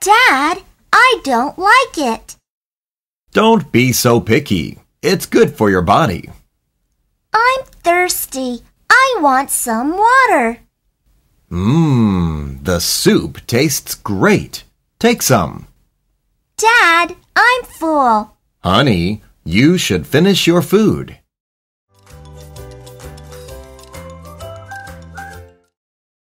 Dad, I don't like it. Don't be so picky. It's good for your body. I'm thirsty. I want some water. Mmm, the soup tastes great. Take some. Dad, I'm full. Honey, you should finish your food.